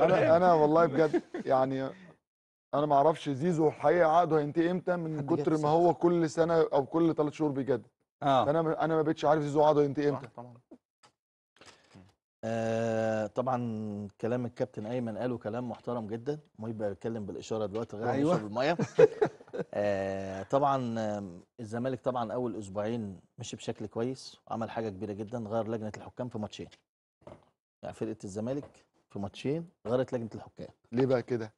انا انا والله بجد يعني انا ما اعرفش زيزو الحقيقه عقده هينتهي امتى من كتر ما هو كل سنه او كل ثلاث شهور بيجدد اه انا انا ما بقتش عارف زيزو عقده هينتهي امتى طبعا آه، طبعا كلام الكابتن ايمن قاله كلام محترم جدا ما يبقى بيتكلم بالاشاره دلوقتي غير أيوة. بيشرب الميه آه طبعا الزمالك طبعا اول اسبوعين مشي بشكل كويس وعمل حاجه كبيره جدا غير لجنه الحكام في ماتشين يعني فرقه الزمالك في ماتشين غيرت لجنه الحكام ليه بقى كده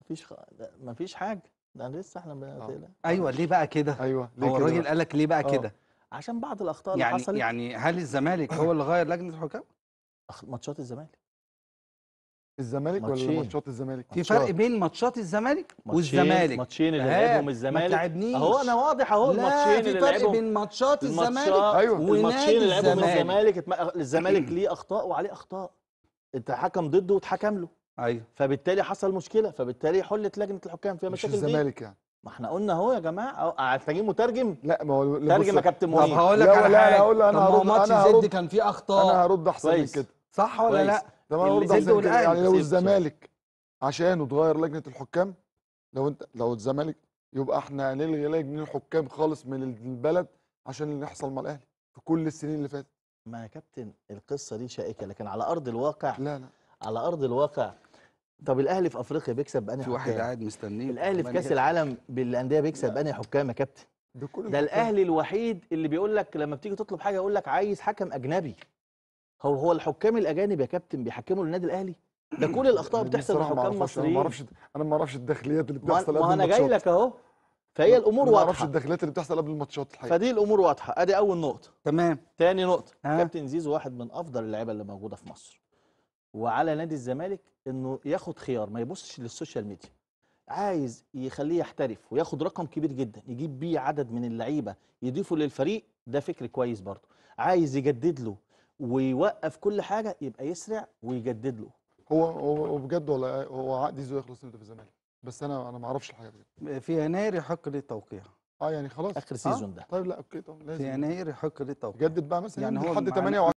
مفيش خ... مفيش حاجه ده لسه احنا بنتقلق آه. ايوه ليه بقى كده ايوه ليه هو الراجل قال لك ليه بقى آه. كده عشان بعض الاخطاء يعني اللي حصلت يعني هل الزمالك هو اللي غير لجنه الحكام ماتشات الزمالك الزمالك ولا ماتشات الزمالك في فرق بين ماتشات الزمالك والزمالك ماتشين اللي لعبهم الزمالك ما اهو انا واضح اهو أيوة. الماتشين اللي لعبهم في فرق بين ماتشات الزمالك والماتشين الماتشين اللي لعبهم الزمالك الزمالك ليه اخطاء وعليه اخطاء انت حكم ضده واتحكم له ايوه فبالتالي حصل مشكله فبالتالي حلت لجنه الحكام فيها مشاكل مش الزمالك يعني ما احنا قلنا اهو يا جماعه محتاجين مترجم لا ما هو ترجم يا كابتن مهيب طب هقول لك على حاجه هقول انا هرد ماتش زد كان فيه اخطاء انا هرد احسن من كده صح ولا لا طب انا هرد احسن من كده يعني لو الزمالك عشانه تغير لجنه الحكام لو انت لو الزمالك يبقى احنا هنلغي لجنه الحكام خالص من البلد عشان اللي يحصل مع الاهلي في كل السنين اللي فاتت ما يا كابتن القصه دي شائكه لكن على ارض الواقع لا لا على ارض الواقع طب الاهلي في افريقيا بيكسب بانهي في واحد قاعد مستنيه الاهلي في كاس إيه؟ العالم بالانديه بيكسب بانهي حكام يا كابتن ده الاهلي الوحيد اللي بيقول لك لما بتيجي تطلب حاجه يقول لك عايز حكم اجنبي هو هو الحكام الاجانب يا كابتن بيحكموا للنادي الاهلي ده كل الاخطاء بتحصل من حكام مصريين انا ما اعرفش انا ما اعرفش الداخليات اللي بتحصل ما انا جاي لك اهو فهي الامور واضحه ما اعرفش الدخلات اللي بتحصل قبل الماتشات الحقيقه فدي الامور واضحه ادي اول نقطه تمام ثاني نقطه آه. كابتن زيزو واحد من افضل اللعيبه اللي موجوده في مصر وعلى نادي الزمالك انه ياخد خيار ما يبصش للسوشيال ميديا عايز يخليه يحترف وياخد رقم كبير جدا يجيب بيه عدد من اللعيبه يضيفه للفريق ده فكر كويس برضه عايز يجدد له ويوقف كل حاجه يبقى يسرع ويجدد له هو هو بجد ولا هو عقد زيزو يخلص امتى في الزمالك بس انا انا ما اعرفش الحاجات دي في يناير يحق لي التوقيع اه يعني خلاص اخر سيزون آه؟ ده طيب لا اوكي طب لازم في يناير يحق لي التوقيع جدد بقى مثلا يعني هو لحد 28